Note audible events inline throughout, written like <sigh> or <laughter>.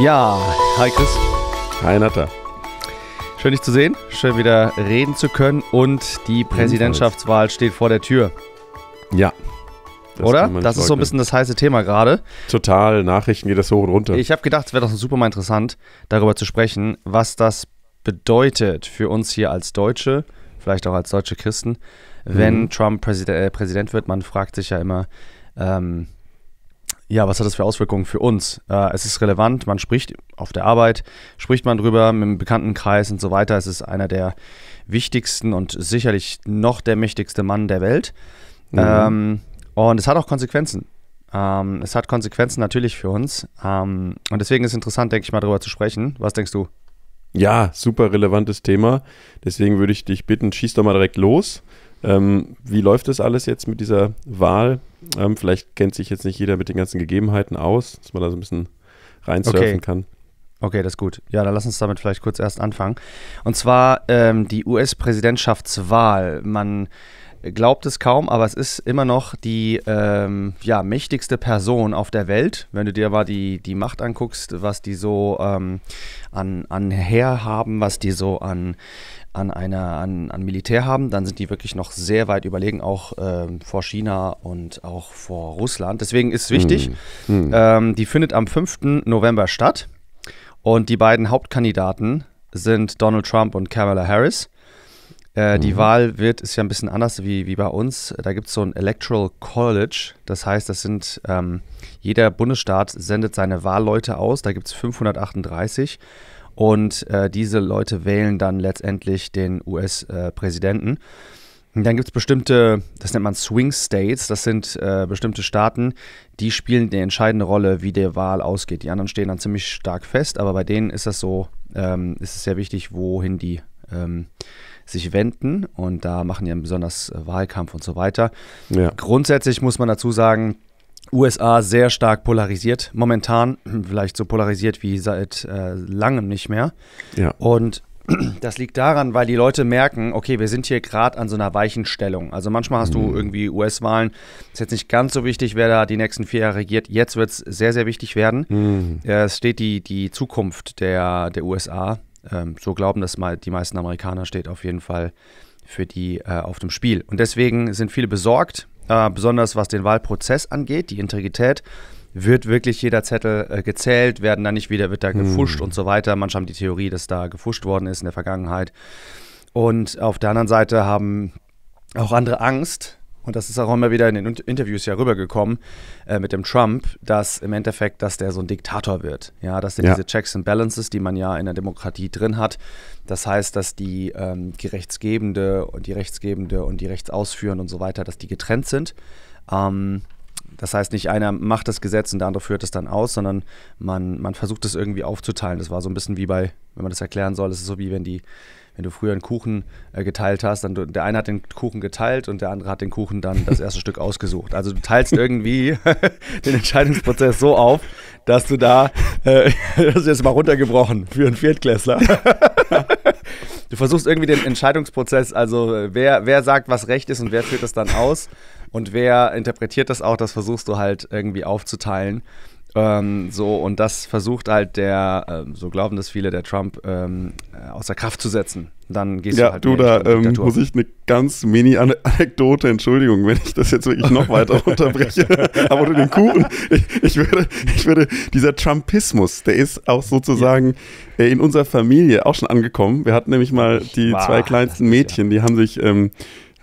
Ja, hi Chris. Hi Natter. Schön dich zu sehen, schön wieder reden zu können und die Präsidentschaftswahl steht vor der Tür. Ja. Das Oder? Das ist so ein bisschen das heiße Thema gerade. Total, Nachrichten geht das hoch und runter. Ich habe gedacht, es wäre doch super mal interessant, darüber zu sprechen, was das bedeutet für uns hier als Deutsche, vielleicht auch als deutsche Christen, wenn mhm. Trump Präsid äh, Präsident wird. Man fragt sich ja immer, ähm, ja, was hat das für Auswirkungen für uns? Äh, es ist relevant, man spricht auf der Arbeit, spricht man drüber mit dem Bekanntenkreis und so weiter. Es ist einer der wichtigsten und sicherlich noch der mächtigste Mann der Welt. Mhm. Ähm, und es hat auch Konsequenzen. Ähm, es hat Konsequenzen natürlich für uns. Ähm, und deswegen ist es interessant, denke ich mal, darüber zu sprechen. Was denkst du? Ja, super relevantes Thema. Deswegen würde ich dich bitten, schieß doch mal direkt los. Ähm, wie läuft das alles jetzt mit dieser Wahl? Ähm, vielleicht kennt sich jetzt nicht jeder mit den ganzen Gegebenheiten aus, dass man da so ein bisschen reinsurfen okay. kann. Okay, das ist gut. Ja, dann lass uns damit vielleicht kurz erst anfangen. Und zwar ähm, die US-Präsidentschaftswahl. Man glaubt es kaum, aber es ist immer noch die ähm, ja, mächtigste Person auf der Welt. Wenn du dir aber die, die Macht anguckst, was die so ähm, an, an haben, was die so an an, einer, an, an Militär haben, dann sind die wirklich noch sehr weit überlegen, auch ähm, vor China und auch vor Russland. Deswegen ist es wichtig, hm. Hm. Ähm, die findet am 5. November statt. Und die beiden Hauptkandidaten sind Donald Trump und Kamala Harris. Äh, mhm. Die Wahl wird, ist ja ein bisschen anders wie, wie bei uns. Da gibt es so ein Electoral College. Das heißt, das sind, ähm, jeder Bundesstaat sendet seine Wahlleute aus. Da gibt es 538. Und äh, diese Leute wählen dann letztendlich den US-Präsidenten. Äh, und dann gibt es bestimmte, das nennt man Swing States, das sind äh, bestimmte Staaten, die spielen die entscheidende Rolle, wie der Wahl ausgeht. Die anderen stehen dann ziemlich stark fest, aber bei denen ist das so, ähm, ist es sehr wichtig, wohin die ähm, sich wenden und da machen die einen besonders äh, Wahlkampf und so weiter. Ja. Grundsätzlich muss man dazu sagen, USA sehr stark polarisiert. Momentan <clears throat> vielleicht so polarisiert wie seit äh, langem nicht mehr. Ja. Und <clears throat> das liegt daran, weil die Leute merken, okay, wir sind hier gerade an so einer weichen Stellung. Also manchmal hast du mhm. irgendwie US-Wahlen, ist jetzt nicht ganz so wichtig, wer da die nächsten vier Jahre regiert. Jetzt wird es sehr, sehr wichtig werden. Mhm. Äh, es steht die, die Zukunft der, der USA. Ähm, so glauben das mal die meisten Amerikaner, steht auf jeden Fall für die äh, auf dem Spiel. Und deswegen sind viele besorgt, äh, besonders was den Wahlprozess angeht, die Integrität. Wird wirklich jeder Zettel äh, gezählt, werden da nicht wieder, wird da gefuscht hm. und so weiter. Manche haben die Theorie, dass da gefuscht worden ist in der Vergangenheit. Und auf der anderen Seite haben auch andere Angst, und das ist auch immer wieder in den Interviews ja rübergekommen äh, mit dem Trump, dass im Endeffekt, dass der so ein Diktator wird. Ja, dass der ja. diese Checks and Balances, die man ja in der Demokratie drin hat, das heißt, dass die, ähm, die Rechtsgebende und die Rechtsgebende und die Rechtsausführende und so weiter, dass die getrennt sind. Ähm, das heißt, nicht einer macht das Gesetz und der andere führt es dann aus, sondern man, man versucht es irgendwie aufzuteilen. Das war so ein bisschen wie bei, wenn man das erklären soll, es ist so wie wenn die, wenn du früher einen Kuchen äh, geteilt hast, dann du, der eine hat den Kuchen geteilt und der andere hat den Kuchen dann das erste <laughs> Stück ausgesucht. Also du teilst irgendwie <laughs> den Entscheidungsprozess so auf, dass du da, äh, <laughs> das ist jetzt mal runtergebrochen für einen Viertklässler, Du versuchst irgendwie den Entscheidungsprozess, also äh, wer, wer sagt, was recht ist und wer führt das dann aus und wer interpretiert das auch, das versuchst du halt irgendwie aufzuteilen. Ähm, so, und das versucht halt der, ähm, so glauben das viele, der Trump ähm, äh, außer Kraft zu setzen dann gehst ja, du halt. Du, da ähm, muss ich eine ganz Mini-Anekdote, Entschuldigung, wenn ich das jetzt wirklich noch weiter <laughs> unterbreche, aber du den Kuchen, ich, ich, würde, ich würde, dieser Trumpismus, der ist auch sozusagen ja. Äh, in unserer Familie auch schon angekommen. Wir hatten nämlich mal die War, zwei kleinsten Mädchen, ja. die haben sich ähm,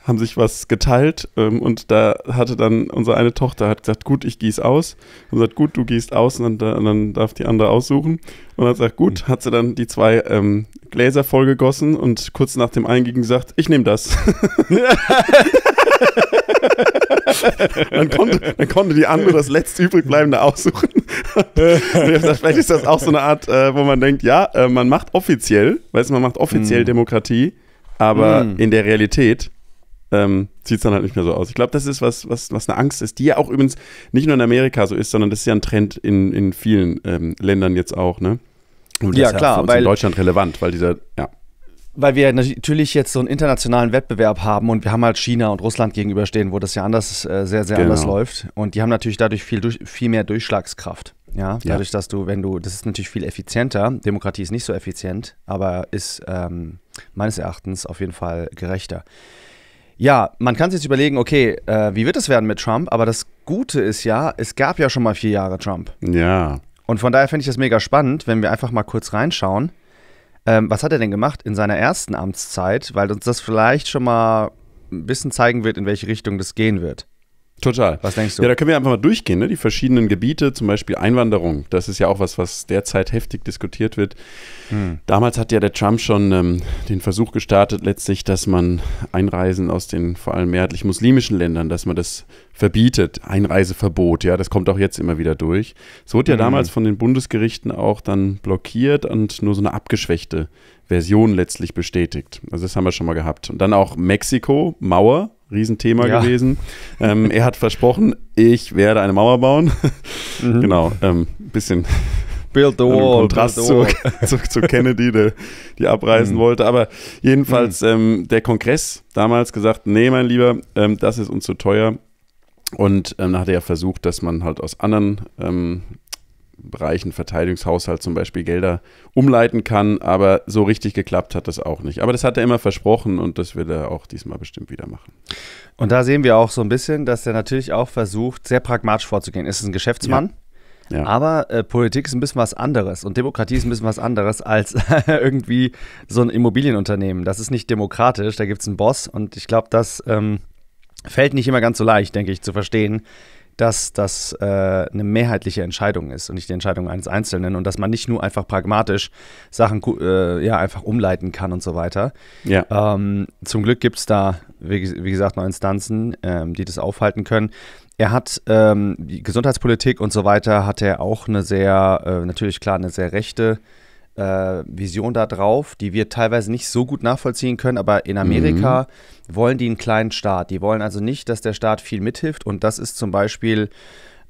haben sich was geteilt ähm, und da hatte dann unsere eine Tochter hat gesagt, gut, ich gieße aus. Und sagt, gut, du gießt aus und dann, und dann darf die andere aussuchen. Und hat gesagt, gut, hat sie dann die zwei ähm, Gläser vollgegossen und kurz nach dem Eingehen gesagt, ich nehme das. <laughs> dann, konnte, dann konnte die andere das letzte übrigbleibende aussuchen. gesagt, vielleicht ist das auch so eine Art, äh, wo man denkt, ja, äh, man macht offiziell, weißt du, man macht offiziell mm. Demokratie, aber mm. in der Realität ähm, sieht es dann halt nicht mehr so aus. Ich glaube, das ist was, was, was eine Angst ist, die ja auch übrigens nicht nur in Amerika so ist, sondern das ist ja ein Trend in, in vielen ähm, Ländern jetzt auch, ne? Und ja, das ja, klar, ist in Deutschland relevant, weil dieser, ja. Weil wir natürlich jetzt so einen internationalen Wettbewerb haben und wir haben halt China und Russland gegenüberstehen, wo das ja anders, äh, sehr, sehr genau. anders läuft. Und die haben natürlich dadurch viel, durch, viel mehr Durchschlagskraft. Ja, dadurch, ja. dass du, wenn du, das ist natürlich viel effizienter. Demokratie ist nicht so effizient, aber ist ähm, meines Erachtens auf jeden Fall gerechter. Ja, man kann sich jetzt überlegen, okay, äh, wie wird es werden mit Trump? Aber das Gute ist ja, es gab ja schon mal vier Jahre Trump. Ja. Und von daher finde ich das mega spannend, wenn wir einfach mal kurz reinschauen. Ähm, was hat er denn gemacht in seiner ersten Amtszeit? Weil uns das vielleicht schon mal ein bisschen zeigen wird, in welche Richtung das gehen wird. Total. Was denkst du? Ja, da können wir einfach mal durchgehen, ne? die verschiedenen Gebiete, zum Beispiel Einwanderung. Das ist ja auch was, was derzeit heftig diskutiert wird. Hm. Damals hat ja der Trump schon ähm, den Versuch gestartet, letztlich, dass man Einreisen aus den vor allem mehrheitlich muslimischen Ländern, dass man das verbietet, Einreiseverbot. Ja, das kommt auch jetzt immer wieder durch. Es wurde ja hm. damals von den Bundesgerichten auch dann blockiert und nur so eine abgeschwächte Version letztlich bestätigt. Also das haben wir schon mal gehabt. Und dann auch Mexiko, Mauer Riesenthema ja. gewesen. Ähm, er hat versprochen, ich werde eine Mauer bauen. <laughs> Mhm. Genau, ähm, bisschen Build the wall. Kontrast the wall. Zu, <laughs> zu, zu, Kennedy, der, die abreisen mhm. wollte. Aber jedenfalls, mhm. ähm, der Kongress damals gesagt, nee, mein Lieber, ähm, das ist uns zu teuer. Und ähm, dann hat er ja versucht, dass man halt aus anderen ähm, Bereichen Verteidigungshaushalt zum Beispiel Gelder umleiten kann. Aber so richtig geklappt hat das auch nicht. Aber das hat er immer versprochen und das wird er auch diesmal bestimmt wieder machen. Und da sehen wir auch so ein bisschen, dass er natürlich auch versucht, sehr pragmatisch vorzugehen. Ist ein Geschäftsmann? Ja. Ja. Aber äh, Politik ist ein bisschen was anderes und Demokratie ist ein bisschen was anderes als <laughs> irgendwie so ein Immobilienunternehmen. Das ist nicht demokratisch, da gibt es einen Boss und ich glaube, das ähm, fällt nicht immer ganz so leicht, denke ich, zu verstehen, dass das äh, eine mehrheitliche Entscheidung ist und nicht die Entscheidung eines Einzelnen und dass man nicht nur einfach pragmatisch Sachen äh, ja, einfach umleiten kann und so weiter. Ja. Ähm, zum Glück gibt es da, wie, wie, gesagt, noch Instanzen, ähm, die das aufhalten können. Er hat ähm, die Gesundheitspolitik und so weiter, hat er auch eine sehr, äh, natürlich klar, eine sehr rechte äh, Vision da drauf, die wir teilweise nicht so gut nachvollziehen können, aber in Amerika mhm. wollen die einen kleinen Staat. Die wollen also nicht, dass der Staat viel mithilft und das ist zum Beispiel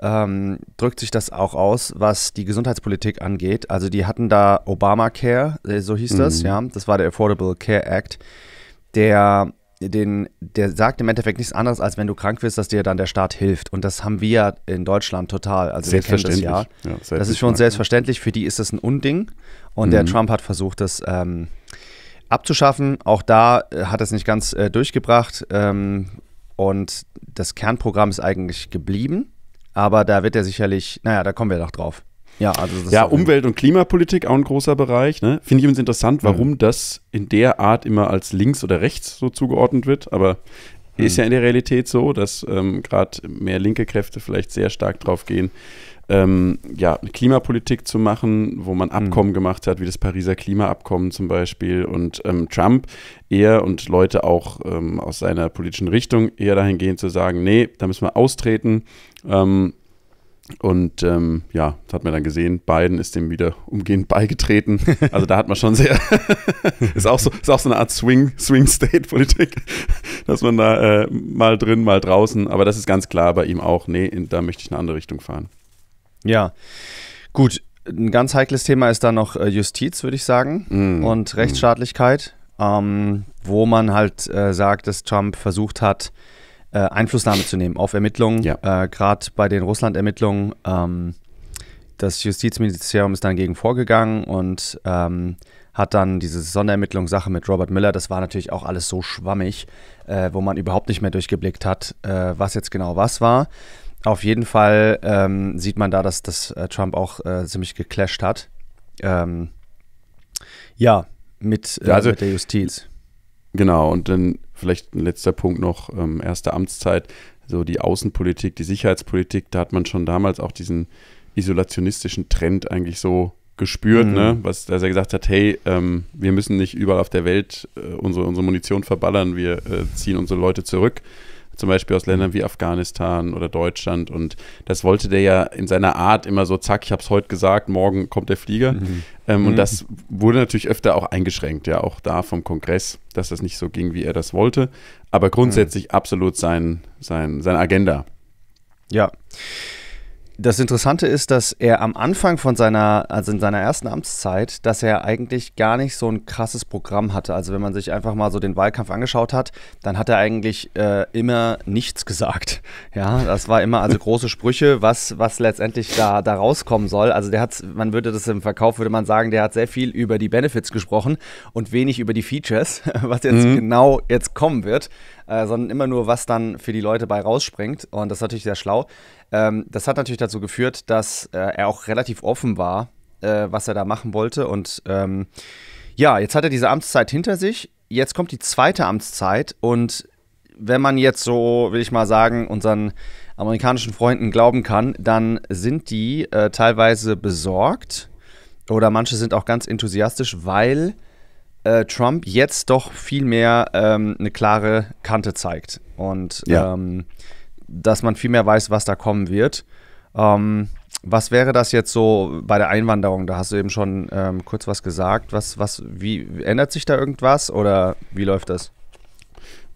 ähm, drückt sich das auch aus, was die Gesundheitspolitik angeht. Also die hatten da Obamacare, äh, so hieß mhm. das, ja, das war der Affordable Care Act, der den, der sagt im Endeffekt nichts anderes, als wenn du krank wirst, dass dir dann der Staat hilft. Und das haben wir in Deutschland total. Also selbstverständlich. Das, ja. Ja, selbstverständlich. das, ist für uns selbstverständlich. Für die ist das ein Unding. Und mhm. der Trump hat versucht, das ähm, abzuschaffen. Auch da äh, hat es nicht ganz äh, durchgebracht. Ähm, und das Kernprogramm ist eigentlich geblieben. Aber da wird er sicherlich, naja, da kommen wir doch drauf. Ja, also ja Umwelt- und Klimapolitik auch ein großer Bereich. Ne? Finde ich übrigens interessant, mhm. warum mhm. das in der Art immer als links oder rechts so zugeordnet wird. Aber mhm. ist ähm. ja in der Realität so, dass ähm, gerade mehr linke Kräfte vielleicht sehr stark drauf gehen, ähm, ja, Klimapolitik zu machen, wo man hm. Abkommen mhm. gemacht hat, wie das Pariser Klimaabkommen zum Beispiel. Und ähm, Trump eher und Leute auch ähm, aus seiner politischen Richtung eher dahingehend zu sagen, nee, da müssen wir austreten. Ähm, und ähm, ja, das hat man dann gesehen. Biden ist dem wieder umgehend beigetreten. <laughs> Also da hat man schon sehr, <laughs> ist, auch so, ist auch so eine Art Swing, State Politik, <laughs> dass man da äh, mal drin, mal draußen. Aber das ist ganz klar bei ihm auch. Nee, in, da möchte ich eine andere Richtung fahren. Ja, gut. Ein ganz heikles Thema ist da noch äh, Justiz, würde ich sagen, mm. und mm. Rechtsstaatlichkeit, mm. ähm, wo man halt äh, sagt, dass Trump versucht hat, äh, Einflussnahme zu nehmen auf Ermittlungen, ja. äh, gerade bei den Russland-Ermittlungen. Ähm, das Justizministerium ist dagegen vorgegangen und ähm, hat dann diese Sonderermittlungssache mit Robert Miller, das war natürlich auch alles so schwammig, äh, wo man überhaupt nicht mehr durchgeblickt hat, äh, was jetzt genau was war. Auf jeden Fall ähm, sieht man da, dass, dass äh, Trump auch ziemlich geclasht hat. Ähm, ja, mit, also, mit der Justiz. Genau, und dann vielleicht ein letzter Punkt noch, ähm, erste Amtszeit, so die Außenpolitik, die Sicherheitspolitik, da hat man schon damals auch diesen isolationistischen Trend eigentlich so gespürt, mhm. ne? was dass er gesagt hat, hey, ähm, wir müssen nicht überall auf der Welt äh, unsere, unsere Munition verballern, wir äh, ziehen unsere Leute zurück zum Beispiel aus Ländern mhm. wie Afghanistan oder Deutschland. Und das wollte der ja in seiner Art immer so, zack, ich habe es heute gesagt, morgen kommt der Flieger. Mhm. Ähm, mhm. Und das wurde natürlich öfter auch eingeschränkt, ja, auch da vom Kongress, dass das nicht so ging, wie er das wollte. Aber grundsätzlich mhm. absolut sein, sein, seine Agenda. Ja. Das Interessante ist, dass er am Anfang von seiner, also in seiner ersten Amtszeit, dass er eigentlich gar nicht so ein krasses Programm hatte. Also wenn man sich einfach mal so den Wahlkampf angeschaut hat, dann hat er eigentlich äh, immer nichts gesagt. <laughs> Ja, das war immer also große Sprüche, was, was letztendlich da, da rauskommen soll. Also der hat, man würde das im Verkauf, würde man sagen, der hat sehr viel über die Benefits gesprochen und wenig über die Features, <laughs> was jetzt mhm. genau jetzt kommen wird. Äh, sondern immer nur, was dann für die Leute bei rausspringt. Und das ist natürlich sehr schlau. Ähm, das hat natürlich dazu geführt, dass äh, er auch relativ offen war, äh, was er da machen wollte. Und ähm, ja, jetzt hat er diese Amtszeit hinter sich. Jetzt kommt die zweite Amtszeit. Und wenn man jetzt so, will ich mal sagen, unseren amerikanischen Freunden glauben kann, dann sind die äh, teilweise besorgt. Oder manche sind auch ganz enthusiastisch, weil äh, Trump jetzt doch viel mehr ähm, eine klare Kante zeigt und ja. ähm, dass man viel mehr weiß, was da kommen wird. Ähm, was wäre das jetzt so bei der Einwanderung? Da hast du eben schon ähm, kurz was gesagt. Was, was, wie ändert sich da irgendwas oder wie läuft das?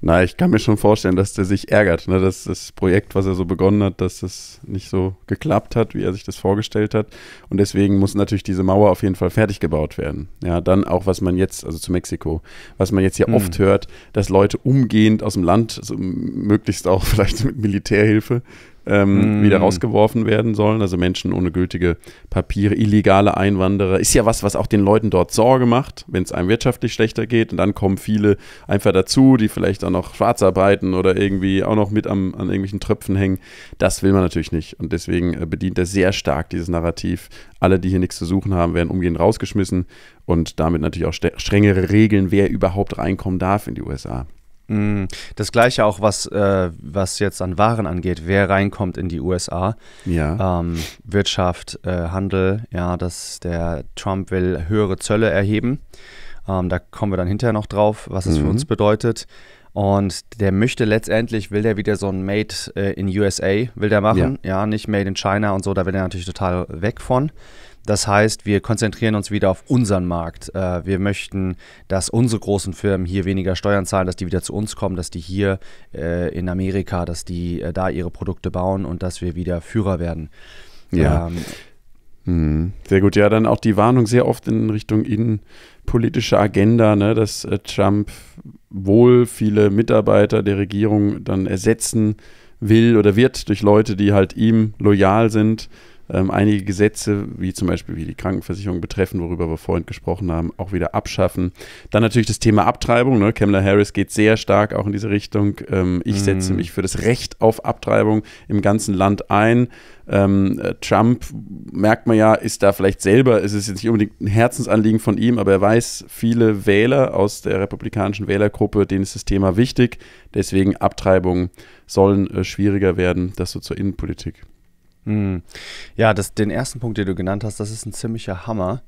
Na, ich kann mir schon vorstellen, dass der sich ärgert, ne? dass das Projekt, was er so begonnen hat, dass das nicht so geklappt hat, wie er sich das vorgestellt hat. Und deswegen muss natürlich diese Mauer auf jeden Fall fertig gebaut werden. Ja, dann auch, was man jetzt, also zu Mexiko, was man jetzt ja mhm. oft hört, dass Leute umgehend aus dem Land, also möglichst auch <laughs> vielleicht mit Militärhilfe, ähm, mm. wieder rausgeworfen werden sollen. Also Menschen ohne gültige Papiere, illegale Einwanderer. Ist ja was, was auch den Leuten dort Sorge macht, wenn es einem wirtschaftlich schlechter geht. Und dann kommen viele einfach dazu, die vielleicht auch noch schwarz arbeiten oder irgendwie auch noch mit am, an irgendwelchen Tröpfen hängen. Das will man natürlich nicht. Und deswegen äh, bedient er sehr stark dieses Narrativ. Alle, die hier nichts zu suchen haben, werden umgehend rausgeschmissen und damit natürlich auch strengere Regeln, wer überhaupt reinkommen darf in die USA. Mm, das gleiche auch, was, äh, was jetzt an Waren angeht, wer reinkommt in die USA. Ja. Ähm, Wirtschaft, äh, Handel, ja, dass der Trump will höhere Zölle erheben. Ähm, da kommen wir dann hinterher noch drauf, was es mhm. für uns mhm. bedeutet. Und der möchte letztendlich, will der wieder so ein Made äh, in USA, will der machen. Ja. ja, nicht Made in China und so, da will er natürlich total weg von. Das heißt, wir konzentrieren uns wieder auf unseren Markt. Äh, wir möchten, dass unsere großen Firmen hier weniger Steuern zahlen, dass die wieder zu uns kommen, dass die hier äh, in Amerika, dass die äh, da ihre Produkte bauen und dass wir wieder Führer werden. Ja. Ähm, hm, sehr gut, ja, dann auch die Warnung sehr oft in Richtung innenpolitische Agenda, ne, dass äh, Trump wohl viele Mitarbeiter der Regierung dann ersetzen will oder wird durch Leute, die halt ihm loyal sind ähm, einige Gesetze, wie zum Beispiel wie die Krankenversicherung betreffen, worüber wir vorhin gesprochen haben, auch wieder abschaffen. Dann natürlich das Thema Abtreibung. Ne? Kamala Harris geht sehr stark auch in diese Richtung. Ähm, ich mm. setze mhm. mich für das Recht auf Abtreibung im ganzen Land ein. Ähm, äh, Trump, merkt man ja, ist da vielleicht selber, es ist jetzt nicht unbedingt ein Herzensanliegen von ihm, aber er weiß, viele Wähler aus der republikanischen Wählergruppe, denen ist das Thema wichtig. Deswegen Abtreibungen sollen äh, schwieriger werden. Das so zur Innenpolitik. Mhm. Ja, das, den ersten Punkt, den du genannt hast, das ist ein ziemlicher Hammer.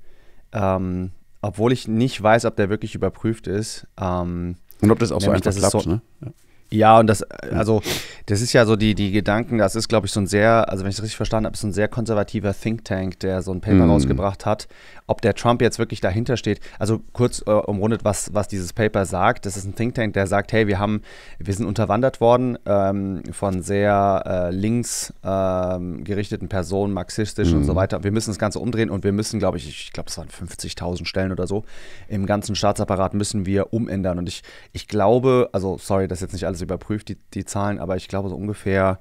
Ähm, obwohl ich nicht weiß, ob der wirklich überprüft ist. Ähm, Und ob das auch so einfach klappt, so, ne? Ja. Ja, und das, also, das ist ja so die, die Gedanken, das ist, glaube ich, so ein sehr, also wenn ich es richtig verstanden habe, ist so ein sehr konservativer Think Tank, der so ein Paper mm. rausgebracht hat. Ob der Trump jetzt wirklich dahinter steht, also kurz äh, umrundet, was, was dieses Paper sagt, das ist ein Think Tank, der sagt, hey, wir haben, wir sind unterwandert worden ähm, von sehr äh, links ähm, gerichteten Personen, marxistisch mm. und so mhm. weiter. Wir müssen das Ganze umdrehen und wir müssen, glaube ich, ich glaube, es waren 50.000 Stellen oder so, im ganzen Staatsapparat müssen wir umändern. Und ich, ich glaube, also sorry, dass jetzt nicht alles also überprüft die, die Zahlen, aber ich glaube so ungefähr,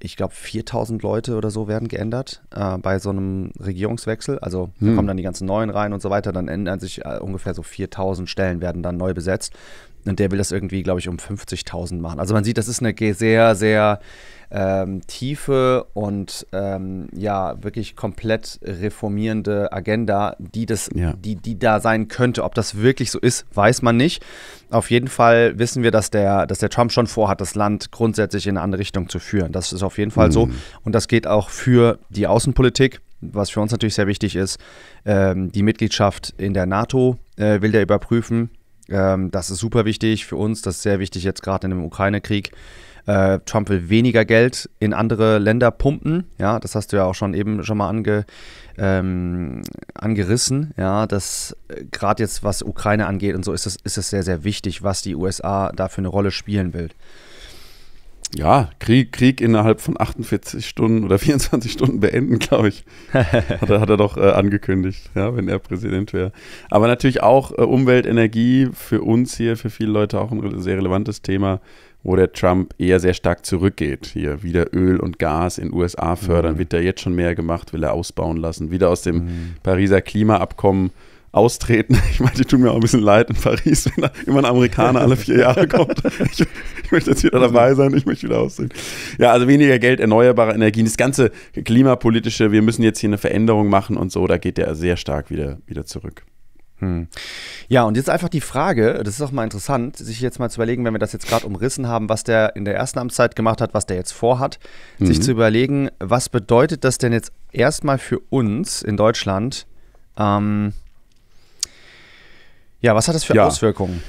ich glaube 4000 Leute oder so werden geändert äh, bei so einem Regierungswechsel. Also da hm. kommen dann die ganzen Neuen rein und so weiter, dann ändern sich äh, ungefähr so 4000 Stellen werden dann neu besetzt. Und der will das irgendwie, glaube ich, um 50.000 machen. Also man sieht, das ist eine sehr, sehr ähm, tiefe und ähm, ja, wirklich komplett reformierende Agenda, die, das, ja. die, die da sein könnte. Ob das wirklich so ist, weiß man nicht. Auf jeden Fall wissen wir, dass der, dass der Trump schon vorhat, das Land grundsätzlich in eine andere Richtung zu führen. Das ist auf jeden Fall mhm. so. Und das geht auch für die Außenpolitik was für uns natürlich sehr wichtig ist, ähm, die Mitgliedschaft in der NATO äh, will der überprüfen. Ähm, das ist super wichtig für uns, das ist sehr wichtig jetzt gerade in dem Ukraine-Krieg. Äh, Trump will weniger Geld in andere Länder pumpen. Ja, das hast du ja auch schon eben schon mal ange, ähm, angerissen. Ja, dass äh, gerade jetzt was Ukraine angeht und so ist es ist es sehr sehr wichtig, was die USA da für eine Rolle spielen will ja, Krieg, Krieg innerhalb von 48 Stunden oder 24 <laughs> Stunden beenden, glaube ich. <laughs> hat, er, hat er doch äh, angekündigt, ja, wenn er Präsident wäre. Aber natürlich auch äh, Umwelt, Energie für uns hier, für viele Leute auch ein sehr relevantes Thema, wo der Trump eher sehr stark zurückgeht. Hier wieder Öl und Gas in USA fördern, mhm. wird da jetzt schon mehr gemacht, will er ausbauen lassen. Wieder aus dem mhm. Pariser Klimaabkommen austreten. <laughs> Ich meine, die tun mir auch ein bisschen leid in Paris, wenn da immer ein Amerikaner alle vier Jahre <laughs> kommt. Ich, ich möchte jetzt wieder dabei sein, ich möchte wieder aussehen. Ja, also weniger Geld, erneuerbare Energien, das ganze klimapolitische, wir müssen jetzt hier eine Veränderung machen und so, da geht der sehr stark wieder, wieder zurück. Hm. Ja, und jetzt einfach die Frage, das ist auch mal interessant, sich jetzt mal zu überlegen, wenn wir das jetzt gerade umrissen haben, was der in der ersten Amtszeit gemacht hat, was der jetzt vorhat, mhm. sich zu überlegen, was bedeutet das denn jetzt erstmal für uns in Deutschland, ähm, ja, was hat das für ja. Auswirkungen?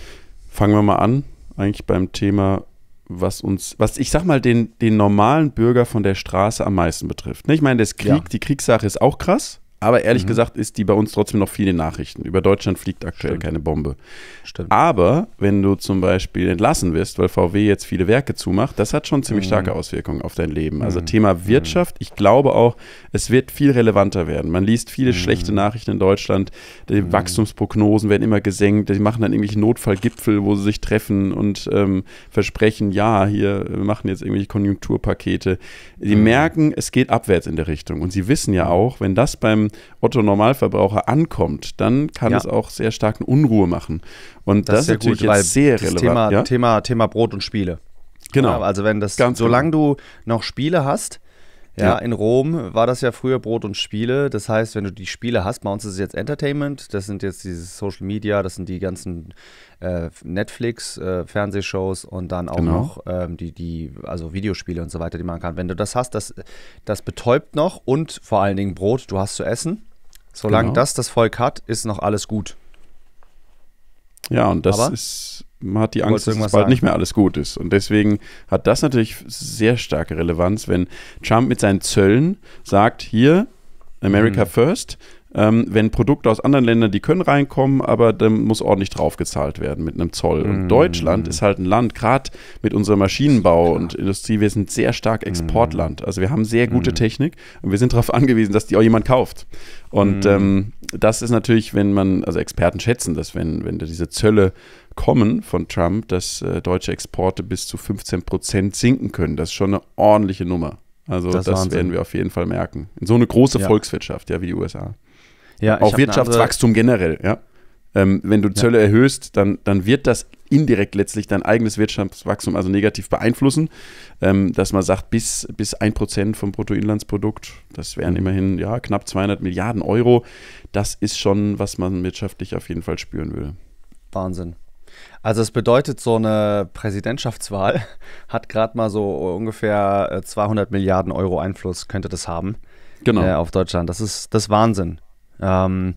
Fangen wir mal an, eigentlich beim Thema, was uns, was ich sag mal, den, den normalen Bürger von der Straße am meisten betrifft. Ne, ich meine, das Krieg, ja. die Kriegssache ist auch krass. Aber ehrlich mhm. gesagt ist die bei uns trotzdem noch viele Nachrichten. Über Deutschland fliegt aktuell Stimmt. keine Bombe. Stimmt. Aber wenn du zum Beispiel entlassen wirst, weil VW jetzt viele Werke zumacht, das hat schon ziemlich mhm. starke Auswirkungen auf dein Leben. Also mhm. Thema mhm. Wirtschaft, ich glaube auch, es wird viel relevanter werden. Man liest viele schlechte Nachrichten in Deutschland, die Wachstumsprognosen werden immer gesenkt, die machen dann irgendwelche Notfallgipfel, wo sie sich treffen und ähm, versprechen, ja, hier wir machen jetzt irgendwelche Konjunkturpakete. Die merken, es geht abwärts in der Richtung. Und sie wissen ja auch, wenn das beim Otto Normalverbraucher ankommt, dann kann ja. es auch sehr starken Unruhe machen. Und das, das ist natürlich gut, jetzt sehr relevant. Thema, ja? Thema, Thema Brot und Spiele. Genau. also wenn das, Ganz solange genau. du noch Spiele hast, ja, ja, in Rom war das ja früher Brot und Spiele. Das heißt, wenn du die Spiele hast, bei uns ist es jetzt Entertainment, das sind jetzt diese Social Media, das sind die ganzen äh, Netflix, äh, Fernsehshows und dann auch genau. noch ähm, die, die, also Videospiele und so weiter, die man kann. Wenn du das hast, das, das betäubt noch und vor allen Dingen Brot, du hast zu essen. Solange genau. das das Volk hat, ist noch alles gut. Ja, und das Aber ist man hat die Angst, dass es bald sagen. nicht mehr alles gut ist. Und deswegen hat das natürlich sehr starke Relevanz, wenn Trump mit seinen Zöllen sagt, hier, America mhm. first, ähm, wenn Produkte aus anderen Ländern, die können reinkommen, aber dann muss ordentlich draufgezahlt werden mit einem Zoll. Und mhm. Deutschland ist halt ein Land, gerade mit unserem Maschinenbau und Industrie, wir sind sehr stark mhm. Exportland. Also wir haben sehr gute mm. Technik und wir sind <laughs> darauf angewiesen, dass die auch jemand kauft. Und mm. ähm, das ist natürlich, wenn man, also Experten schätzen das, wenn, wenn diese Zölle kommen von Trump, dass äh, deutsche Exporte bis zu 15 Prozent sinken können. Das ist schon eine ordentliche Nummer. Also das, das werden wir auf jeden Fall merken. In so eine große ja. Volkswirtschaft, ja, wie die USA. Ja, auch Wirtschaftswachstum generell, ja. Ähm, wenn du Zölle ja. erhöhst, dann, dann wird das indirekt letztlich dein eigenes Wirtschaftswachstum also negativ beeinflussen. Ähm, dass man sagt, bis, bis 1% vom Bruttoinlandsprodukt, das wären mhm. immerhin ja, knapp 200 Milliarden Euro. Das ist schon, was man wirtschaftlich auf jeden Fall spüren würde. Wahnsinn. Also es bedeutet, so eine Präsidentschaftswahl <laughs> hat gerade mal so ungefähr 200 äh, Milliarden Euro Einfluss, könnte das haben. Genau. Äh, auf Deutschland. Das ist das Wahnsinn. Ähm,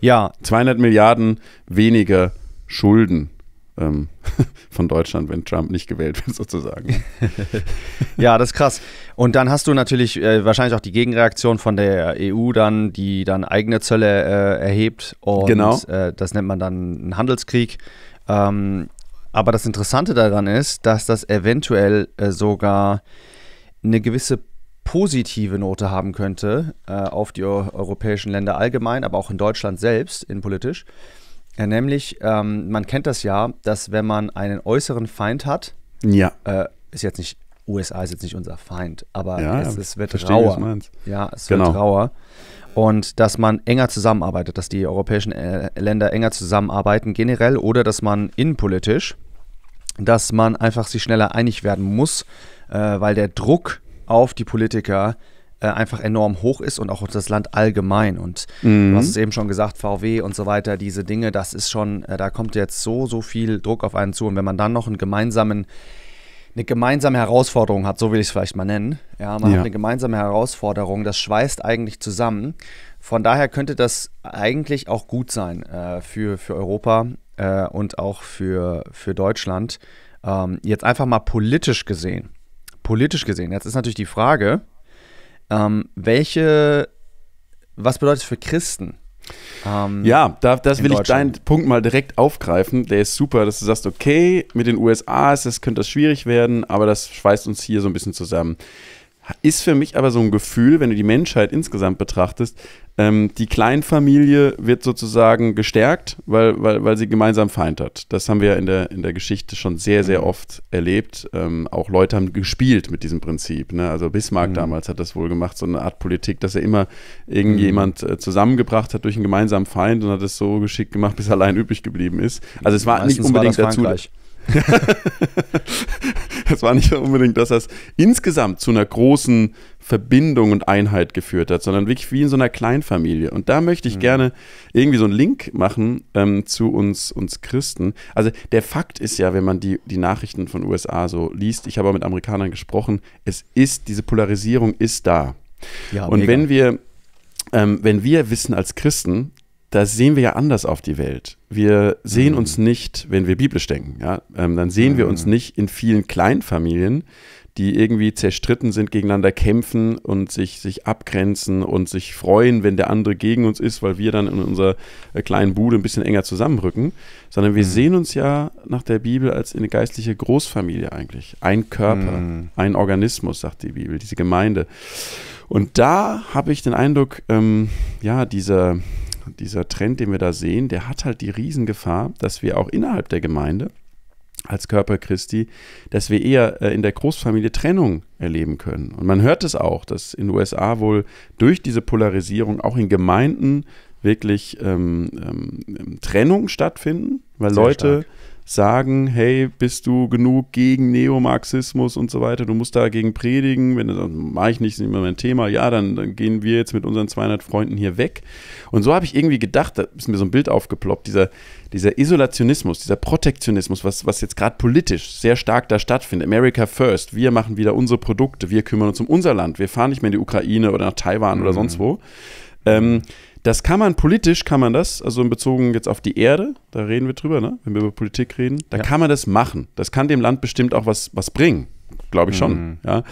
ja. 200 Milliarden weniger Schulden ähm, <laughs> von Deutschland, wenn Trump nicht gewählt wird, sozusagen. <laughs> ja, das ist krass. Und dann hast du natürlich äh, wahrscheinlich auch die Gegenreaktion von der EU dann, die dann eigene Zölle äh, erhebt. Und genau. Äh, das nennt man dann einen Handelskrieg. Ähm, aber das Interessante daran ist, dass das eventuell äh, sogar eine gewisse positive Note haben könnte äh, auf die europäischen Länder allgemein, aber auch in Deutschland selbst, innenpolitisch. Ja, äh, nämlich, ähm, man kennt das ja, dass wenn man einen äußeren Feind hat, ja. Äh, ist jetzt nicht, USA ist jetzt nicht unser Feind, aber ja, es, es, wird rauer. Ja, es genau. wird rauer und dass man enger zusammenarbeitet, dass die europäischen äh, Länder enger zusammenarbeiten generell oder dass man innenpolitisch, dass man einfach sich schneller einig werden muss, äh, weil der Druck auf die Politiker äh, einfach enorm hoch ist und auch das Land allgemein. Und mhm. du hast mhm. es eben schon gesagt, VW und so weiter, diese Dinge, das ist schon, äh, da kommt jetzt so, so viel Druck auf einen zu. Und wenn man dann noch einen gemeinsamen eine gemeinsame Herausforderung hat, so will ich es vielleicht mal nennen. Ja, man ja. hat eine gemeinsame Herausforderung, das schweißt eigentlich zusammen. Von daher könnte das eigentlich auch gut sein äh, für, für Europa äh, und auch für, für Deutschland. Ähm, jetzt einfach mal politisch gesehen. Politisch gesehen, jetzt ist natürlich die Frage, ähm, welche, was bedeutet es für Christen? Ähm, ja, da, das will ich deinen Punkt mal direkt aufgreifen. Der ist super, dass du sagst, okay, mit den USA ist das, könnte das schwierig werden, aber das schweißt uns hier so ein bisschen zusammen. Ist für mich aber so ein Gefühl, wenn du die Menschheit insgesamt betrachtest, ähm, die Kleinfamilie wird sozusagen gestärkt, weil, weil, weil sie gemeinsam Feind hat. Das haben wir ja in der, in der Geschichte schon sehr, sehr mhm. oft erlebt. Ähm, auch Leute haben gespielt mit diesem Prinzip. Ne? Also Bismarck mhm. damals hat das wohl gemacht, so eine Art Politik, dass er immer irgendjemand mhm. äh, zusammengebracht hat durch einen gemeinsamen Feind und hat es so geschickt gemacht, bis er allein übrig geblieben ist. Also es war Meistens nicht unbedingt war dazu. Frankreich das <laughs> war nicht unbedingt, dass das insgesamt zu einer großen Verbindung und Einheit geführt hat, sondern wirklich wie in so einer Kleinfamilie. Und da möchte ich mhm. gerne irgendwie so einen Link machen ähm, zu uns, uns Christen. Also der Fakt ist ja, wenn man die, die Nachrichten von USA so liest, ich habe auch mit Amerikanern gesprochen, es ist, diese Polarisierung ist da. Ja, und mega. wenn wir, ähm, wenn wir wissen als Christen, da sehen wir ja anders auf die Welt. Wir sehen mhm. uns nicht, wenn wir biblisch denken, ja, ähm, dann sehen mhm. wir uns mhm. nicht in vielen Kleinfamilien, die irgendwie zerstritten sind, gegeneinander kämpfen und sich, sich abgrenzen und sich freuen, wenn der andere gegen uns ist, weil wir dann in unserer äh, kleinen Bude ein bisschen enger zusammenrücken, sondern wir mhm. sehen uns ja nach der Bibel als eine geistliche Großfamilie eigentlich. Ein Körper, mhm. ein Organismus, sagt die Bibel, diese Gemeinde. Und da habe ich den Eindruck, ähm, ja, dieser, dieser Trend, den wir da sehen, der hat halt die Riesengefahr, dass wir auch innerhalb der Gemeinde als Körper Christi, dass wir eher äh, in der Großfamilie Trennung erleben können. Und man hört es auch, dass in den USA wohl durch diese Polarisierung auch in Gemeinden wirklich ähm, ähm, Trennungen stattfinden, weil Sehr Leute stark sagen, hey, bist du genug gegen Neomarxismus und so weiter, du musst dagegen predigen, wenn du sagst, mache ich nicht, ist nicht mehr mein Thema, ja, dann, dann, gehen wir jetzt mit unseren 200 Freunden hier weg. Und so habe ich irgendwie gedacht, da ist mir so ein Bild aufgeploppt, dieser, dieser Isolationismus, dieser Protektionismus, was, was jetzt gerade politisch sehr stark da stattfindet, America First, wir machen wieder unsere Produkte, wir kümmern uns um unser Land, wir fahren nicht mehr in die Ukraine oder nach Taiwan mhm. oder sonst wo. Ähm, das kann man politisch, kann man das, also in Bezug jetzt auf die Erde, da reden wir drüber, ne? wenn wir über Politik reden, da ja. kann man das machen. Das kann dem Land bestimmt auch was, was bringen, glaube ich schon. Mhm. Ja?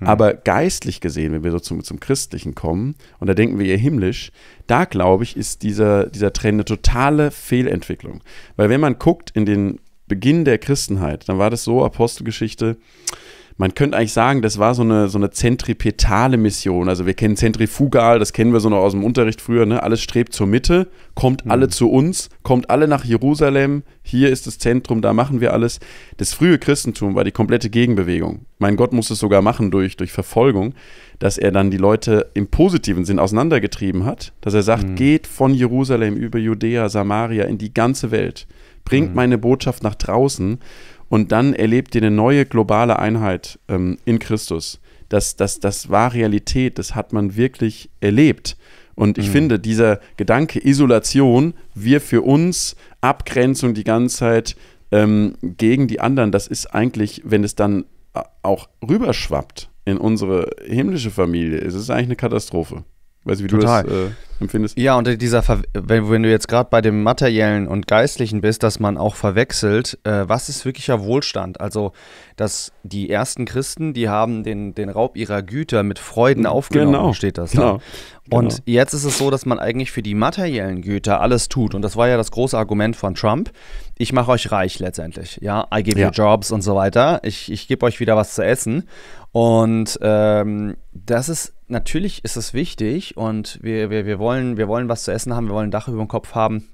Mhm. Aber geistlich gesehen, wenn wir so zum, zum Christlichen kommen, und da denken wir eher himmlisch, da glaube ich, ist dieser, dieser Trend eine totale Fehlentwicklung. Weil wenn man guckt in den Beginn der Christenheit, dann war das so, Apostelgeschichte, man könnte eigentlich sagen, das war so eine, so eine zentripetale Mission. Also wir kennen Zentrifugal, das kennen wir so noch aus dem Unterricht früher. Ne? Alles strebt zur Mitte, kommt mhm. alle zu uns, kommt alle nach Jerusalem. Hier ist das Zentrum, da machen wir alles. Das frühe Christentum war die komplette Gegenbewegung. Mein Gott muss es sogar machen durch, durch Verfolgung, dass er dann die Leute im positiven Sinn auseinandergetrieben hat. Dass er sagt, mhm. geht von Jerusalem über Judäa, Samaria in die ganze Welt. Bringt mhm. meine Botschaft nach draußen. Und dann erlebt ihr eine neue globale Einheit ähm, in Christus. Das, das, das war Realität, das hat man wirklich erlebt. Und ich mhm. finde, dieser Gedanke Isolation, wir für uns, Abgrenzung die ganze Zeit ähm, gegen die anderen, das ist eigentlich, wenn es dann auch rüberschwappt in unsere himmlische Familie, ist es eigentlich eine Katastrophe weiß nicht, wie Total. du das äh, empfindest. Ja, und dieser Ver wenn, wenn, du jetzt gerade bei dem Materiellen und Geistlichen bist, dass man auch verwechselt, äh, was ist wirklicher Wohlstand? Also, dass die ersten Christen, die haben den, den Raub ihrer Güter mit Freuden aufgenommen, genau. steht das genau. da. Und genau. jetzt ist es so, dass man eigentlich für die materiellen Güter alles tut. Und das war ja das große Argument von Trump. Ich mache euch reich letztendlich. Ja, I give ja. you jobs und so weiter. Ich, ich gebe euch wieder was zu essen. Und ähm, das ist natürlich ist es wichtig und wir, wir, wir, wollen, wir wollen was zu essen haben, wir wollen ein Dach über dem Kopf haben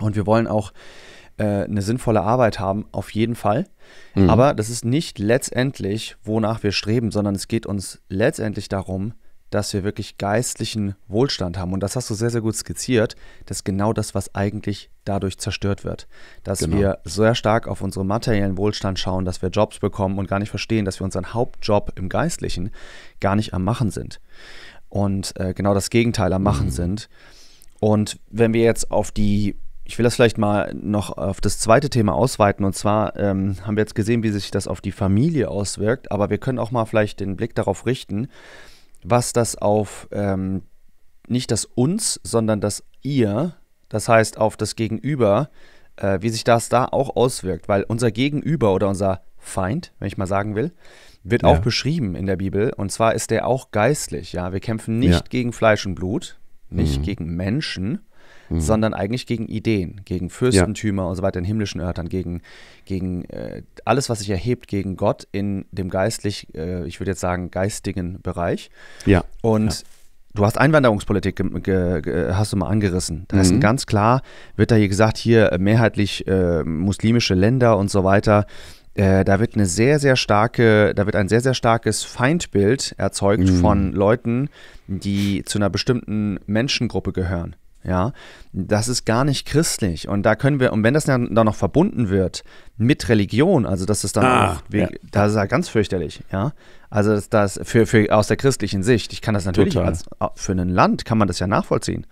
und wir wollen auch äh, eine sinnvolle Arbeit haben, auf jeden Fall. Mhm. Aber das ist nicht letztendlich, wonach wir streben, sondern es geht uns letztendlich darum, dass wir wirklich geistlichen Wohlstand haben. Und das hast du sehr, sehr gut skizziert. dass genau das, was eigentlich dadurch zerstört wird. Dass genau. wir sehr stark auf unseren materiellen Wohlstand schauen, dass wir Jobs bekommen und gar nicht verstehen, dass wir unseren Hauptjob im Geistlichen gar nicht am Machen sind. Und äh, genau das Gegenteil am Machen mhm. sind. Und wenn wir jetzt auf die ich will das vielleicht mal noch auf das zweite Thema ausweiten. Und zwar ähm, haben wir jetzt gesehen, wie sich das auf die Familie auswirkt. Aber wir können auch mal vielleicht den Blick darauf richten, was das auf ähm, nicht das uns, sondern das ihr, das heißt auf das Gegenüber, äh, wie sich das da auch auswirkt, weil unser Gegenüber oder unser Feind, wenn ich mal sagen will, wird ja. auch beschrieben in der Bibel und zwar ist der auch geistlich, ja, wir kämpfen nicht ja. gegen Fleisch und Blut, nicht mhm. gegen Menschen, mhm. sondern eigentlich gegen Ideen, gegen Fürstentümer ja. und so weiter in himmlischen Örtern, gegen, gegen äh, alles, was sich erhebt gegen Gott in dem geistlich, äh, ich würde jetzt sagen, geistigen Bereich. Ja. Und ja. Du hast Einwanderungspolitik, ge, ge, hast du mal angerissen. Da mhm. ist ganz klar, wird da hier gesagt, hier äh, mehrheitlich äh, muslimische Länder und so weiter. Äh, da wird eine sehr, sehr starke, da wird ein sehr, sehr starkes Feindbild erzeugt mhm. von Leuten, die zu einer bestimmten Menschengruppe gehören. Ja, das ist gar nicht christlich. Und da können wir, und wenn das dann, noch verbunden wird mit Religion, also das ist dann ah, auch, ja. das ist ja ganz fürchterlich, ja. Also das, das für, für aus der christlichen Sicht, ich kann das natürlich als, für ein Land kann man das ja nachvollziehen.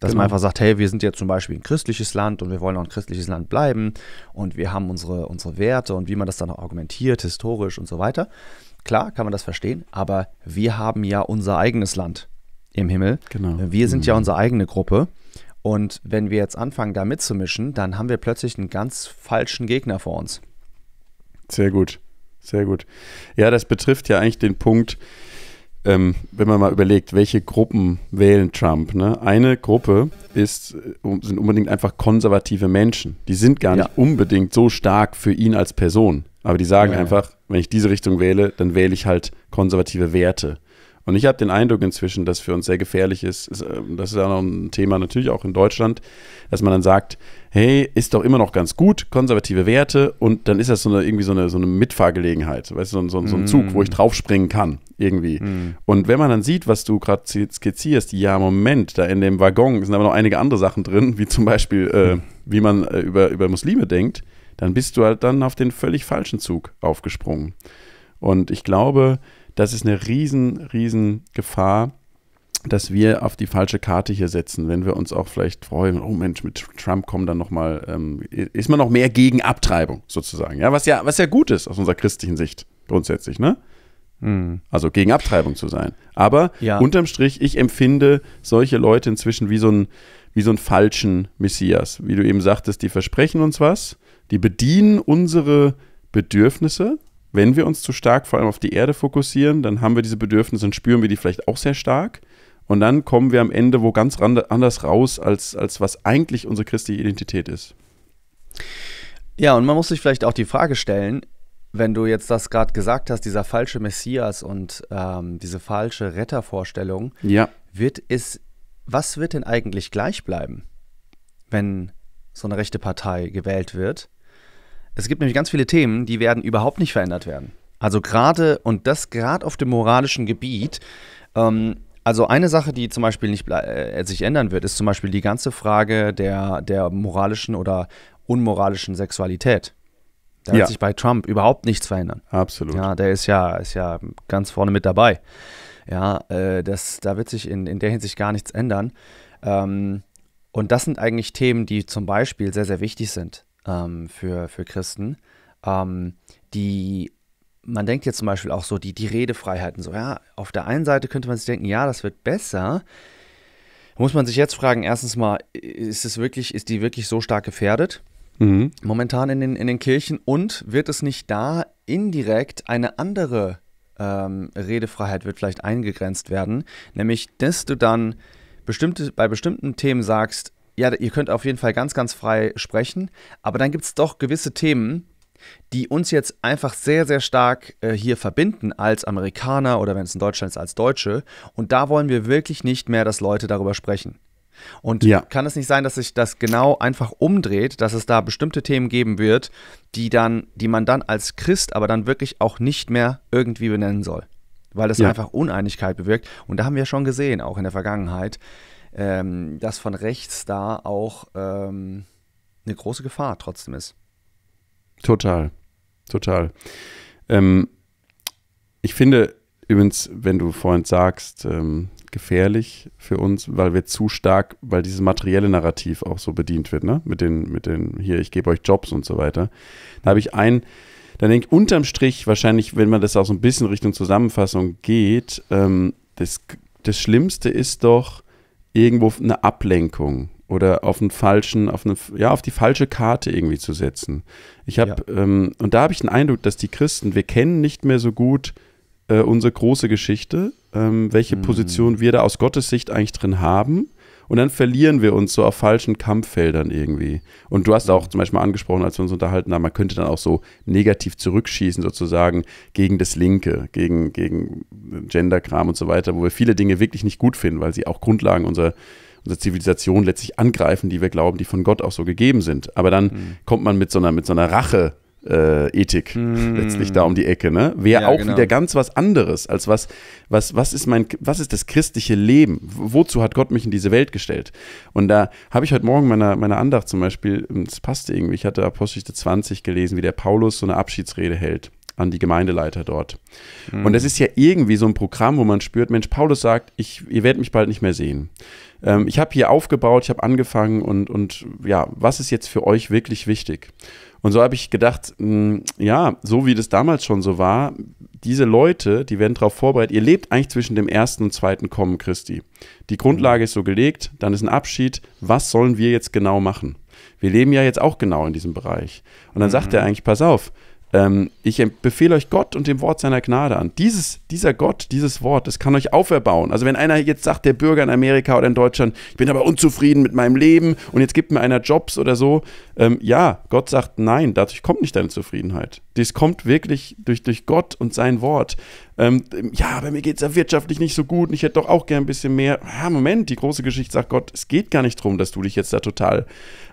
Dass genau. man einfach sagt, hey, wir sind ja zum Beispiel ein christliches Land und wir wollen auch ein christliches Land bleiben und wir haben unsere, unsere Werte und wie man das dann auch argumentiert, historisch und so weiter. Klar kann man das verstehen, aber wir haben ja unser eigenes Land im Himmel. Genau. Äh, wir sind mhm. ja unsere eigene Gruppe. Und wenn wir jetzt anfangen, da mitzumischen, dann haben wir plötzlich einen ganz falschen Gegner vor uns. Sehr gut, sehr gut. Ja, das betrifft ja eigentlich den Punkt, ähm, wenn man mal überlegt, welche Gruppen wählen Trump. Ne? Eine Gruppe ist, äh, sind unbedingt einfach konservative Menschen. Die sind gar nicht ja. unbedingt so stark für ihn als Person. Aber die sagen ja, einfach, ja. wenn ich diese Richtung wähle, dann wähle ich halt konservative Werte. Und ich habe den Eindruck inzwischen, dass für uns sehr gefährlich ist, ähm, das ist auch noch ein Thema natürlich auch in Deutschland, dass man dann sagt, hey, ist doch immer noch ganz gut, konservative Werte und dann ist das so eine, irgendwie so eine, so eine Mitfahrgelegenheit, weißt so, so, so ein Zug, wo ich mm. draufspringen kann irgendwie. Mm. Und wenn man dann sieht, was du gerade skizzierst, ja, Moment, da in dem Waggon sind aber noch einige andere Sachen drin, wie zum Beispiel, äh, hm. wie man äh, über, über Muslime denkt, dann bist du halt dann auf den völlig falschen Zug aufgesprungen. Und ich glaube, das ist eine riesen, riesen Gefahr, dass wir auf die falsche Karte hier setzen, wenn wir uns auch vielleicht freuen, oh Mensch, mit Trump kommen dann nochmal, ähm, ist man noch mehr gegen Abtreibung sozusagen, ja, was ja, was ja gut ist aus unserer christlichen Sicht grundsätzlich, ne? Hm. Also gegen Abtreibung zu sein. Aber ja. unterm Strich, ich empfinde solche Leute inzwischen wie so, einen, wie so einen falschen Messias. Wie du eben sagtest, die versprechen uns was, die bedienen unsere Bedürfnisse, wenn wir uns zu stark vor allem auf die Erde fokussieren, dann haben wir diese Bedürfnisse und spüren wir die vielleicht auch sehr stark. Und dann kommen wir am Ende wo ganz anders raus, als, als was eigentlich unsere christliche Identität ist. Ja, und man muss sich vielleicht auch die Frage stellen, wenn du jetzt das gerade gesagt hast, dieser falsche Messias und ähm, diese falsche Rettervorstellung, ja. wird es, was wird denn eigentlich gleich bleiben, wenn so eine rechte Partei gewählt wird? Es gibt nämlich ganz viele Themen, die werden überhaupt nicht verändert werden. Also gerade, und das gerade auf dem moralischen Gebiet, ähm, also eine Sache, die zum Beispiel nicht äh, sich ändern wird, ist zum Beispiel die ganze Frage der, der moralischen oder unmoralischen Sexualität. Da ja. wird sich bei Trump überhaupt nichts verändern. Absolut. Ja, der ist ja, ist ja ganz vorne mit dabei. Ja, äh, das, da wird sich in, in der Hinsicht gar nichts ändern. Ähm, und das sind eigentlich Themen, die zum Beispiel sehr, sehr wichtig sind ähm, für, für Christen. Ähm, die, man denkt jetzt zum Beispiel auch so, die, die Redefreiheiten, so, ja, auf der einen Seite könnte man sich denken, ja, das wird besser. Muss man sich jetzt fragen, erstens mal, ist es wirklich, ist die wirklich so stark gefährdet? Mhm. Momentan in den, in den Kirchen und wird es nicht da indirekt eine andere ähm, Redefreiheit wird vielleicht eingegrenzt werden, nämlich dass du dann bestimmte, bei bestimmten Themen sagst, ja, ihr könnt auf jeden Fall ganz, ganz frei sprechen, aber dann gibt es doch gewisse Themen, die uns jetzt einfach sehr, sehr stark äh, hier verbinden als Amerikaner oder wenn es in Deutschland ist, als Deutsche. Und da wollen wir wirklich nicht mehr, dass Leute darüber sprechen. Und ja. kann es nicht sein, dass sich das genau einfach umdreht, dass es da bestimmte Themen geben wird, die dann, die man dann als Christ aber dann wirklich auch nicht mehr irgendwie benennen soll. Weil das ja. einfach Uneinigkeit bewirkt. Und da haben wir schon gesehen, auch in der Vergangenheit, ähm, dass von rechts da auch ähm, eine große Gefahr trotzdem ist. Total, total. Ähm, ich finde übrigens, wenn du vorhin sagst, ähm, gefährlich für uns, weil wir zu stark, weil dieses materielle Narrativ auch so bedient wird, ne? Mit den, mit den, hier, ich gebe euch Jobs und so weiter. Da habe ich ein, dann denke ich, unterm Strich, wahrscheinlich, wenn man das auch so ein bisschen Richtung Zusammenfassung geht, ähm, das, das Schlimmste ist doch, irgendwo eine Ablenkung oder auf einen falschen, auf eine, ja, auf die falsche Karte irgendwie zu setzen. Ich habe, ja. ähm, und da habe ich den Eindruck, dass die Christen, wir kennen nicht mehr so gut äh, unsere große Geschichte, ähm, welche mhm. Position wir da aus Gottes Sicht eigentlich drin haben und dann verlieren wir uns so auf falschen Kampffeldern irgendwie. Und du hast mhm. auch zum Beispiel angesprochen, als wir uns unterhalten haben, man könnte dann auch so negativ zurückschießen, sozusagen gegen das Linke, gegen, gegen Genderkram und so weiter, wo wir viele Dinge wirklich nicht gut finden, weil sie auch Grundlagen unserer unsere Zivilisation letztlich angreifen, die wir glauben, die von Gott auch so gegeben sind. Aber dann mhm. kommt man mit so einer, mit so einer Rache äh, Ethik mm. letztlich da um die Ecke, ne? Wäre ja, auch genau. wieder ganz was anderes als was, was, was ist mein, was ist das christliche Leben? Wozu hat Gott mich in diese Welt gestellt? Und da habe ich heute Morgen meiner, meiner Andacht zum Beispiel, es hm, passte irgendwie, ich hatte Apostelgeschichte 20 gelesen, wie der Paulus so eine Abschiedsrede hält an die Gemeindeleiter dort. Mhm. Und das ist ja irgendwie so ein Programm, wo man spürt, Mensch, Paulus sagt, ich, ihr werdet mich bald nicht mehr sehen. Ähm, ich habe hier aufgebaut, ich habe angefangen und, und ja, was ist jetzt für euch wirklich wichtig? Und so habe ich gedacht, mh, hm, ja, so wie das damals schon so war, diese Leute, die werden darauf vorbereitet, ihr lebt eigentlich zwischen dem ersten und zweiten Kommen Christi. Die Grundlage ist so gelegt, dann ist ein Abschied, was sollen wir jetzt genau machen? Wir leben ja jetzt auch genau in diesem Bereich. Und dann mhm. sagt er eigentlich, pass auf, ähm, ich befehle euch Gott und dem Wort seiner Gnade an. Dieses, dieser Gott, dieses Wort, das kann euch auferbauen. Also wenn einer jetzt sagt, der Bürger in Amerika oder in Deutschland, ich bin aber unzufrieden mit meinem Leben und jetzt gibt mir einer Jobs oder so, ähm, ja, Gott sagt nein, dadurch kommt nicht deine Zufriedenheit. Das kommt wirklich durch, durch Gott und sein Wort. Ähm, ja, bei mir geht es ja wirtschaftlich nicht so gut und ich hätte doch auch gern ein bisschen mehr. Ja, Moment, die große Geschichte sagt Gott, es geht gar nicht darum, dass du dich jetzt da total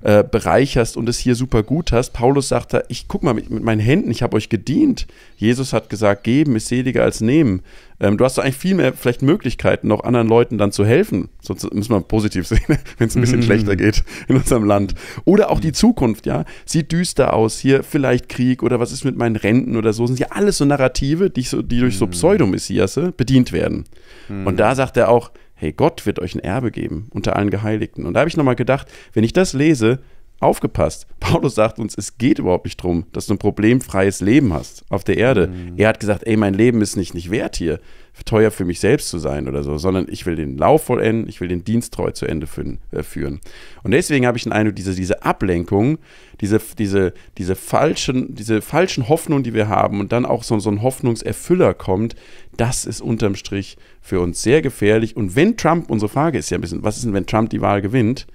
äh, bereicherst und es hier super gut hast. Paulus sagt da, ich guck mal mit, mit meinen Händen, ich habe euch gedient. Jesus hat gesagt, geben ist seliger als nehmen. Ähm, du hast da eigentlich viel mehr vielleicht Möglichkeiten, noch anderen Leuten dann zu helfen. Sonst müssen wir positiv <laughs> sehen, wenn es ein bisschen mhm. schlechter geht in unserem Land. Oder auch die Zukunft, ja, sieht düster aus. Hier vielleicht Krieg oder was ist mit meinen Renten oder so. Sind ja alles so Narrative, die, so, die durch so mhm. Pseudomessiasse äh, bedient werden. Mhm. Und da sagt er auch, hey, Gott wird euch ein Erbe geben unter allen Geheiligten. Und da habe ich nochmal gedacht, wenn ich das lese, Aufgepasst, <laughs> Paulus sagt uns, es geht überhaupt nicht darum, dass du ein problemfreies Leben hast auf der Erde. Mhm. Er hat gesagt, ey, mein Leben ist nicht, nicht wert hier, teuer für mich selbst zu sein oder so, sondern ich will den Lauf vollenden, ich will den Dienst treu zu Ende äh, führen. Und deswegen habe ich in einem diese, diese Ablenkung, diese, diese, diese, falschen, diese falschen Hoffnungen, die wir haben und dann auch so, so ein Hoffnungserfüller kommt, das ist unterm Strich für uns sehr gefährlich. Und wenn Trump, unsere Frage ist ja ein bisschen, was ist denn, wenn Trump die Wahl gewinnt?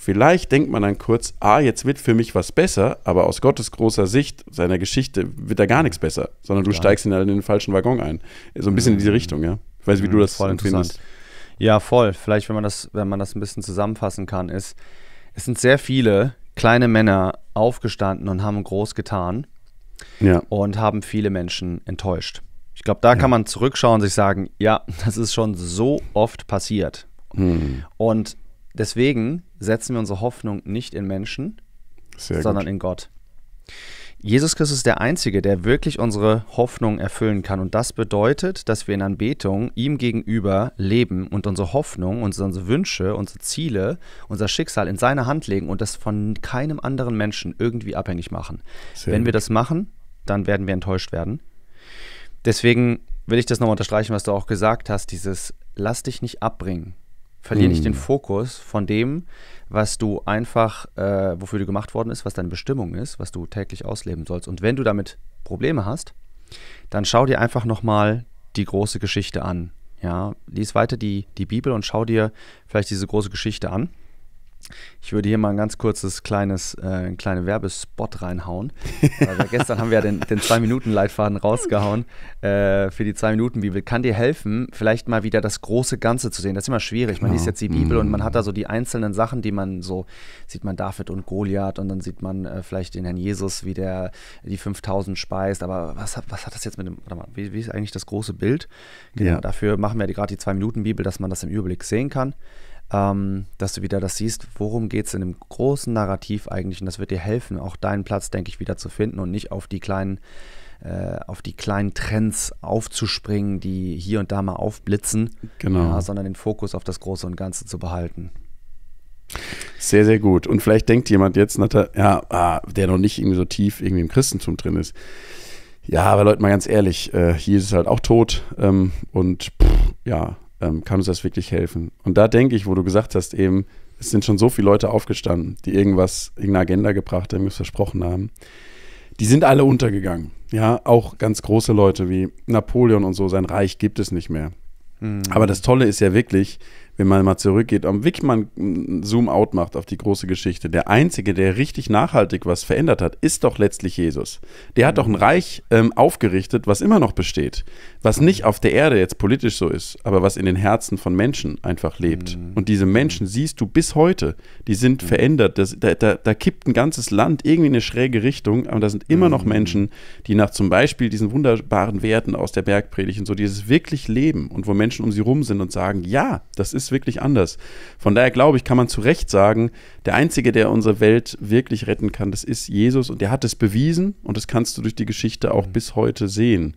Vielleicht denkt man dann kurz, ah, jetzt wird für mich was besser, aber aus Gottes großer Sicht, seiner Geschichte, wird da gar nichts besser, sondern du ja. steigst halt in, den falschen Waggon ein. So ein bisschen in diese mhm. Richtung, ja. Ich weiß, nicht, wie mhm, du das voll Interessant. Ja, voll. Vielleicht, wenn man das, wenn man das ein bisschen zusammenfassen kann, ist, es sind sehr viele kleine Männer aufgestanden und haben groß getan ja. und haben viele Menschen enttäuscht. Ich glaube, da ja. kann man zurückschauen und sich sagen, ja, <laughs> das ist schon so oft passiert. Mhm. Und Deswegen setzen wir unsere Hoffnung nicht in Menschen, Sehr sondern gut. in Gott. Jesus Christus ist der Einzige, der wirklich unsere Hoffnung erfüllen kann. Und das bedeutet, dass wir in Anbetung ihm gegenüber leben und unsere Hoffnung, unsere Wünsche, unsere Ziele, unser Schicksal in seine Hand legen und das von keinem anderen Menschen irgendwie abhängig machen. Sehr Wenn gut. wir das machen, dann werden wir enttäuscht werden. Deswegen will ich das nochmal unterstreichen, was du auch gesagt hast, dieses Lass dich nicht abbringen verliere ich den hm. Fokus von dem, was du einfach, äh, wofür du gemacht worden ist, was deine Bestimmung ist, was du täglich ausleben sollst. Und wenn du damit Probleme hast, dann schau dir einfach nochmal die große Geschichte an. Ja, lies weiter die, die Bibel und schau dir vielleicht diese große Geschichte an. Ich würde hier mal ein ganz kurzes kleines äh, kleine Werbespot reinhauen. Also <laughs> gestern haben wir ja den, den zwei Minuten Leitfaden rausgehauen äh, für die zwei Minuten Bibel. Kann dir helfen, vielleicht mal wieder das große Ganze zu sehen. Das ist immer schwierig. Man liest genau. jetzt die Bibel und man mhm. hat da so die einzelnen Sachen, die man so sieht man David und Goliath und dann sieht man äh, vielleicht den Herrn Jesus, wie der die 5000 speist. Aber was hat, was hat das jetzt mit dem? Mal, wie, wie, ist eigentlich das große Bild? Genau. Ja. Dafür machen wir gerade die zwei Minuten Bibel, dass man das im Überblick sehen kann ähm, dass du wieder das siehst, worum geht es in dem großen Narrativ eigentlich. Und das wird dir helfen, auch deinen Platz, denke ich, wieder zu finden und nicht auf die kleinen äh, auf die kleinen Trends aufzuspringen, die hier und da mal aufblitzen, genau. ja, sondern den Fokus auf das Große und Ganze zu behalten. Sehr, sehr gut. Und vielleicht denkt jemand jetzt, ja, ah, der noch nicht irgendwie so tief irgendwie im Christentum drin ist. Ja, aber Leute, mal ganz ehrlich, Jesus äh, ist halt auch tot ähm, und pff, ja, ähm, kann uns das wirklich helfen. Und da denke ich, wo du gesagt hast, eben, es sind schon so viele Leute aufgestanden, die irgendwas, in eine Agenda gebracht haben, irgendwas versprochen haben. Die sind alle untergegangen. Ja, auch ganz große Leute wie Napoleon und so, sein Reich gibt es nicht mehr. Mhm. Aber das Tolle ist ja wirklich, wenn man mal zurückgeht, am wirklich mal mm, einen Zoom-out macht auf die große Geschichte, der Einzige, der richtig nachhaltig was verändert hat, ist doch letztlich Jesus. Der hat doch ein Reich ähm, aufgerichtet, was immer noch besteht, was nicht auf der Erde jetzt politisch so ist, aber was in den Herzen von Menschen einfach lebt. Mhm. Und diese Menschen mhm. siehst du bis heute, die sind mhm. verändert. Das, da, da, da, kippt ein ganzes Land irgendwie in eine schräge Richtung, aber da sind immer noch Menschen, die nach zum Beispiel diesen wunderbaren Werten aus der Bergpredigt und so, dieses wirklich leben und wo Menschen um sie rum sind und sagen, ja, das ist es wirklich anders. Von daher glaube ich, kann man zu Recht sagen, der Einzige, der unsere Welt wirklich retten kann, das ist Jesus und der hat es bewiesen und das kannst du durch die Geschichte auch mhm. bis heute sehen.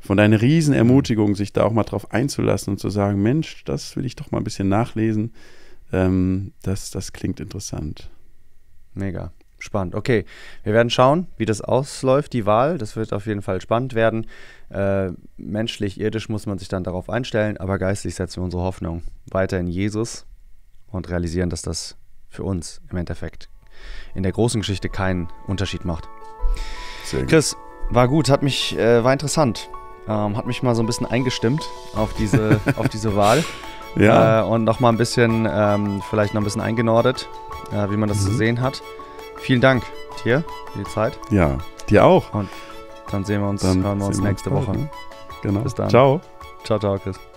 Von deiner Riesenermutigung, mhm. sich da auch mal drauf einzulassen und zu sagen, Mensch, das will ich doch mal ein bisschen nachlesen, ähm, das, das klingt interessant. Mega spannend. Okay, wir werden schauen, wie das ausläuft, die Wahl. Das wird auf jeden Fall spannend werden. Äh, menschlich, irdisch muss man sich dann darauf einstellen, aber geistlich setzen wir unsere Hoffnung weiter in Jesus und realisieren, dass das für uns im Endeffekt in der großen Geschichte keinen Unterschied macht. Sehr Chris, war gut, hat mich, äh, war interessant. Ähm, hat mich mal so ein bisschen eingestimmt auf diese, <laughs> auf diese Wahl. Ja. Äh, und nochmal ein bisschen, ähm, vielleicht noch ein bisschen eingenordet, äh, wie man das mhm. zu sehen hat. Vielen Dank dir für die Zeit. Ja, dir auch. Und dann sehen wir uns, dann hören wir uns nächste wir uns Woche. Bald, ne? Genau. Bis dann. Ciao. Ciao, ciao, Chris.